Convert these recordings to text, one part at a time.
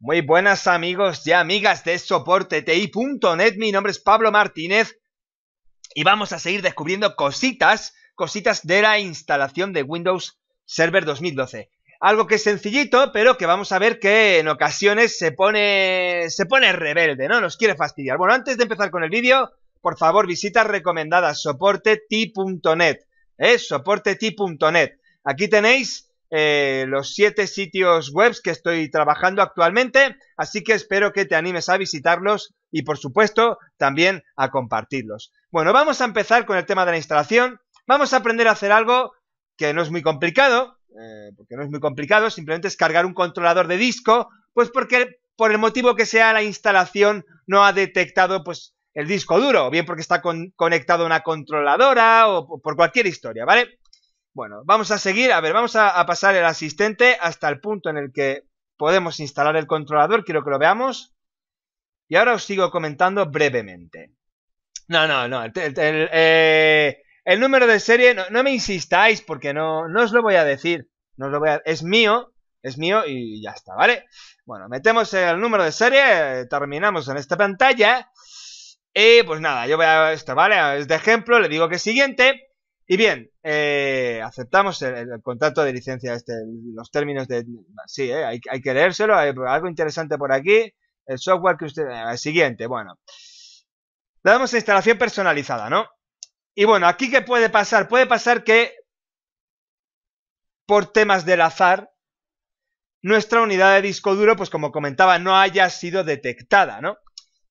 Muy buenas amigos y amigas de soporteti.net, mi nombre es Pablo Martínez y vamos a seguir descubriendo cositas, cositas de la instalación de Windows Server 2012. Algo que es sencillito, pero que vamos a ver que en ocasiones se pone se pone rebelde, ¿no? Nos quiere fastidiar. Bueno, antes de empezar con el vídeo, por favor, visita recomendada soporteti.net, ¿eh? soporteti.net. Aquí tenéis eh, los siete sitios web que estoy trabajando actualmente, así que espero que te animes a visitarlos y por supuesto también a compartirlos. Bueno, vamos a empezar con el tema de la instalación. Vamos a aprender a hacer algo que no es muy complicado, eh, porque no es muy complicado, simplemente es cargar un controlador de disco, pues porque por el motivo que sea la instalación no ha detectado pues el disco duro, o bien porque está conectado a una controladora o por cualquier historia, ¿vale? Bueno, vamos a seguir, a ver, vamos a, pasar el asistente hasta el punto en el que podemos instalar el controlador, quiero que lo veamos. Y ahora os sigo comentando brevemente. No, no, no. El, eh, número de serie, no, me insistáis porque no, no os lo voy a decir. No voy es mío, es mío y ya está, ¿vale? Bueno, metemos el número de serie, terminamos en esta pantalla. Y eh, pues nada, yo voy a esto, ¿vale? Es de ejemplo, le digo que siguiente. Y bien, eh, aceptamos el, contrato de licencia, este, los términos de... Sí, eh, hay, hay, que leérselo, hay algo interesante por aquí. El software que usted... Eh, el siguiente, bueno. Le damos a instalación personalizada, ¿no? Y bueno, aquí qué puede pasar? Puede pasar que por temas del azar, nuestra unidad de disco duro, pues como comentaba, no haya sido detectada, ¿no?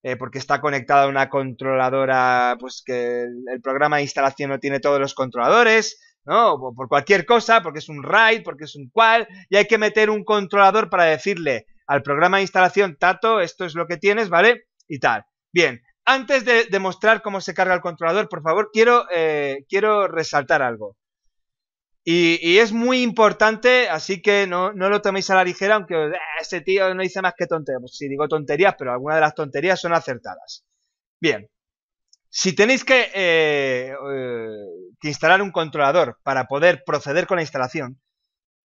Eh, porque está conectada a una controladora, pues que el, programa de instalación no tiene todos los controladores, ¿no? O por cualquier cosa, porque es un RAID, porque es un cual, y hay que meter un controlador para decirle al programa de instalación, Tato, esto es lo que tienes, ¿vale? Y tal. Bien, antes de, demostrar cómo se carga el controlador, por favor, quiero, eh, quiero resaltar algo. Y, es muy importante, así que no, lo toméis a la ligera, aunque ah, ese tío no dice más que tonterías. Si pues digo tonterías, pero algunas de las tonterías son acertadas. Bien. Si tenéis que, eh, eh, que instalar un controlador para poder proceder con la instalación,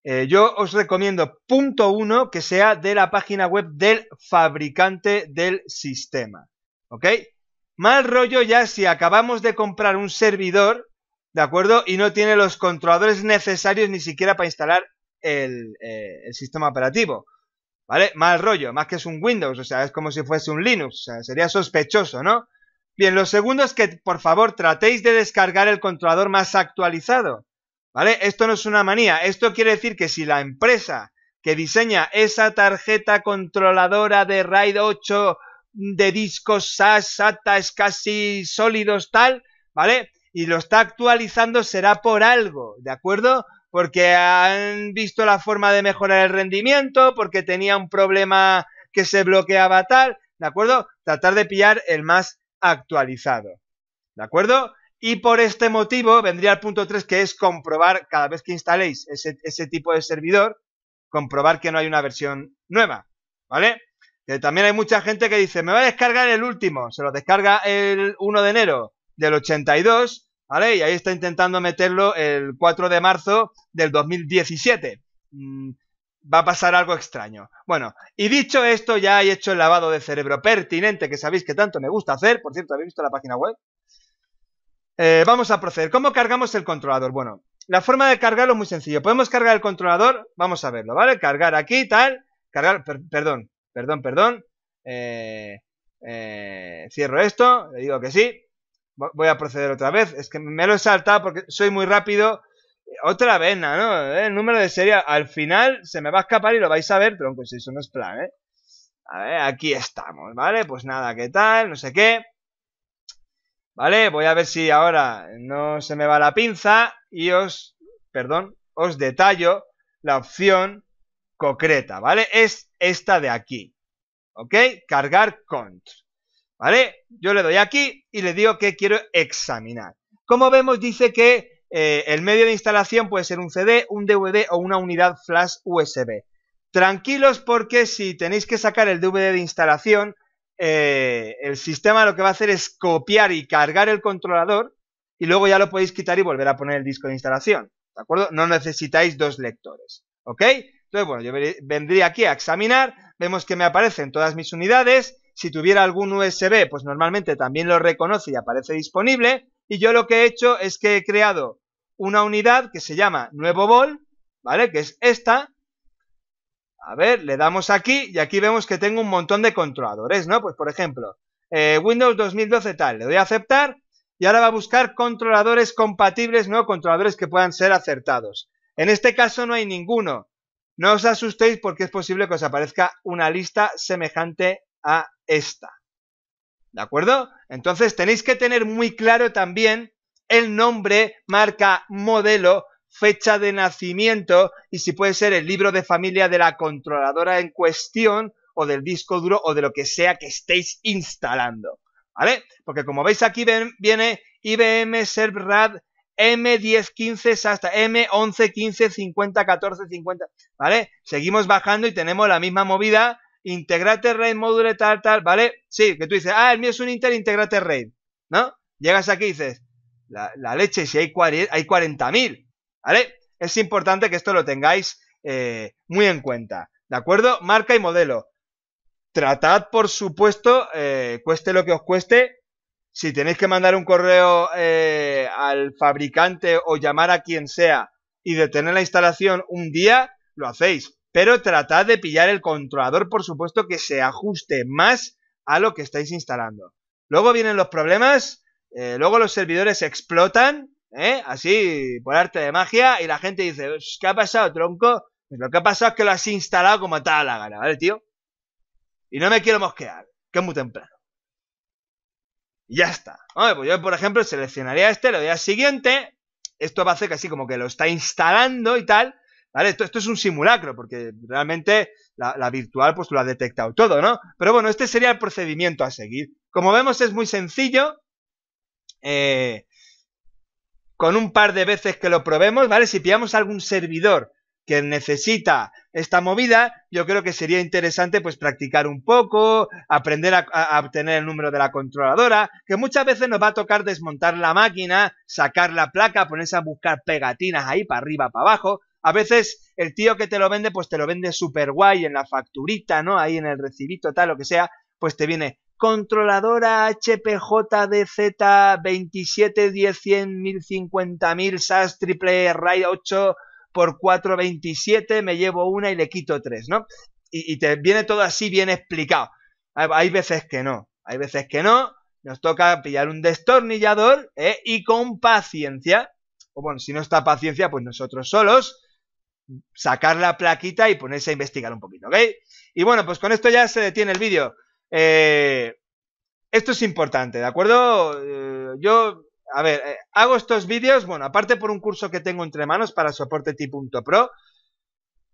eh, yo os recomiendo punto uno que sea de la página web del fabricante del sistema. ¿Ok? Mal rollo ya si acabamos de comprar un servidor ¿De acuerdo? Y no tiene los controladores necesarios ni siquiera para instalar eh, el, sistema operativo. ¿Vale? Mal rollo, más que es un Windows, o sea, es como si fuese un Linux, o sea, sería sospechoso, ¿no? Bien, lo segundo es que, por favor, tratéis de descargar el controlador más actualizado, ¿vale? Esto no es una manía, esto quiere decir que si la empresa que diseña esa tarjeta controladora de RAID 8 de discos SAS, SATA, casi sólidos, tal, ¿vale? y lo está actualizando será por algo, ¿de acuerdo? Porque han visto la forma de mejorar el rendimiento, porque tenía un problema que se bloqueaba tal, ¿de acuerdo? Tratar de pillar el más actualizado, ¿de acuerdo? Y por este motivo vendría el punto 3 que es comprobar cada vez que instaléis ese, ese tipo de servidor, comprobar que no hay una versión nueva, ¿vale? Eh, también hay mucha gente que dice, me va a descargar el último, se lo descarga el 1 de enero del 82 ¿Vale? Y ahí está intentando meterlo el 4 de marzo del 2017. Mm, va a pasar algo extraño. Bueno, y dicho esto, ya he hecho el lavado de cerebro pertinente que sabéis que tanto me gusta hacer. Por cierto, ¿habéis visto la página web? Eh, vamos a proceder. ¿Cómo cargamos el controlador? Bueno, la forma de cargarlo es muy sencillo. Podemos cargar el controlador, vamos a verlo, ¿vale? Cargar aquí, tal. Cargar, perdón, perdón, perdón. Eh, eh, cierro esto, le digo que sí. Voy a proceder otra vez. Es que me lo he saltado porque soy muy rápido. Otra vez, ¿no? ¿Eh? El número de serie al final se me va a escapar y lo vais a ver, Tronco, si eso no es plan, ¿eh? A ver, aquí estamos, ¿vale? Pues nada, ¿qué tal? No sé qué. ¿Vale? Voy a ver si ahora no se me va la pinza y os, perdón, os detallo la opción concreta, ¿vale? Es esta de aquí, ¿ok? Cargar cont. ¿Vale? Yo le doy aquí y le digo que quiero examinar. Como vemos, dice que eh, el medio de instalación puede ser un CD, un DVD o una unidad flash USB. Tranquilos porque si tenéis que sacar el DVD de instalación, eh, el sistema lo que va a hacer es copiar y cargar el controlador y luego ya lo podéis quitar y volver a poner el disco de instalación. ¿De acuerdo? No necesitáis dos lectores. ¿Ok? Entonces, bueno, yo vendría aquí a examinar, vemos que me aparecen todas mis unidades, si tuviera algún USB, pues normalmente también lo reconoce y aparece disponible. Y yo lo que he hecho es que he creado una unidad que se llama nuevo Ball, ¿vale? Que es esta. A ver, le damos aquí y aquí vemos que tengo un montón de controladores, ¿no? Pues por ejemplo, eh, Windows 2012 tal, le doy a aceptar y ahora va a buscar controladores compatibles, ¿no? Controladores que puedan ser acertados. En este caso no hay ninguno. No os asustéis porque es posible que os aparezca una lista semejante a esta. ¿De acuerdo? Entonces tenéis que tener muy claro también el nombre, marca, modelo, fecha de nacimiento y si puede ser el libro de familia de la controladora en cuestión o del disco duro o de lo que sea que estéis instalando. ¿Vale? Porque como veis aquí viene IBM ServRAD M1015 hasta m 1115501450 ¿vale? Seguimos bajando y tenemos la misma movida integrate RAID module tal, tal, ¿vale? Sí, que tú dices, ah, el mío es un Intel, integrate RAID, ¿no? Llegas aquí y dices, la, leche, si hay, hay 40.000, ¿vale? Es importante que esto lo tengáis eh, muy en cuenta, ¿de acuerdo? Marca y modelo. Tratad, por supuesto, eh, cueste lo que os cueste, si tenéis que mandar un correo eh, al fabricante o llamar a quien sea y detener la instalación un día, lo hacéis pero tratad de pillar el controlador, por supuesto, que se ajuste más a lo que estáis instalando. Luego vienen los problemas, eh, luego los servidores explotan, ¿eh? así por arte de magia, y la gente dice, ¿qué ha pasado, tronco? Pues lo que ha pasado es que lo has instalado como tal la gana, ¿vale, tío? Y no me quiero mosquear, que es muy temprano. Y ya está. Oye, pues yo, por ejemplo, seleccionaría este, lo doy siguiente. Esto va a hacer que así como que lo está instalando y tal. Esto, es un simulacro, porque realmente la, virtual pues lo ha detectado todo, ¿no? Pero bueno, este sería el procedimiento a seguir. Como vemos es muy sencillo. Eh, con un par de veces que lo probemos, ¿vale? Si pillamos algún servidor que necesita esta movida, yo creo que sería interesante pues practicar un poco, aprender a, a, obtener el número de la controladora, que muchas veces nos va a tocar desmontar la máquina, sacar la placa, ponerse a buscar pegatinas ahí para arriba, para abajo, a veces el tío que te lo vende, pues te lo vende súper guay en la facturita, ¿no? Ahí en el recibito, tal, lo que sea, pues te viene controladora HPJDZ mil, SAS triple e, RAI 8 por 427, me llevo una y le quito tres, ¿no? Y, te viene todo así bien explicado. Hay veces que no, hay veces que no, nos toca pillar un destornillador ¿eh? y con paciencia, o bueno, si no está paciencia, pues nosotros solos, sacar la plaquita y ponerse a investigar un poquito, ¿ok? Y bueno, pues con esto ya se detiene el vídeo. Eh, esto es importante, ¿de acuerdo? Eh, yo, a ver, eh, hago estos vídeos, bueno, aparte por un curso que tengo entre manos para soporte pro.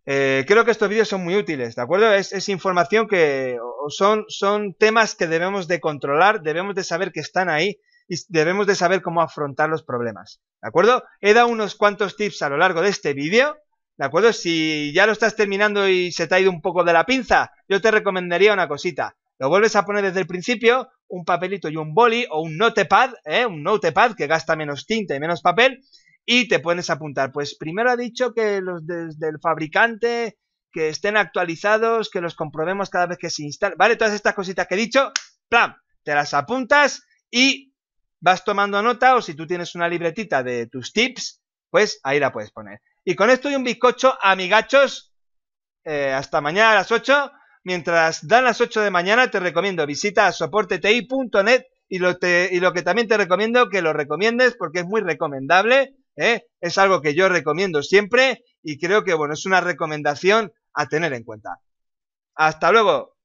creo que estos vídeos son muy útiles, ¿de acuerdo? Es, información que son, son temas que debemos de controlar, debemos de saber que están ahí y debemos de saber cómo afrontar los problemas, ¿de acuerdo? He dado unos cuantos tips a lo largo de este vídeo, ¿De acuerdo? Si ya lo estás terminando y se te ha ido un poco de la pinza, yo te recomendaría una cosita. Lo vuelves a poner desde el principio, un papelito y un boli o un notepad, ¿eh? un notepad que gasta menos tinta y menos papel, y te pones a apuntar. Pues primero ha dicho que los del el fabricante, que estén actualizados, que los comprobemos cada vez que se instala. ¿Vale? Todas estas cositas que he dicho, plan, te las apuntas y vas tomando nota o si tú tienes una libretita de tus tips, pues ahí la puedes poner. Y con esto y un bizcocho, amigachos, eh, hasta mañana a las 8. Mientras dan las 8 de mañana, te recomiendo visita soporteti.net y lo, y lo que también te recomiendo que lo recomiendes porque es muy recomendable. ¿eh? Es algo que yo recomiendo siempre y creo que bueno, es una recomendación a tener en cuenta. Hasta luego.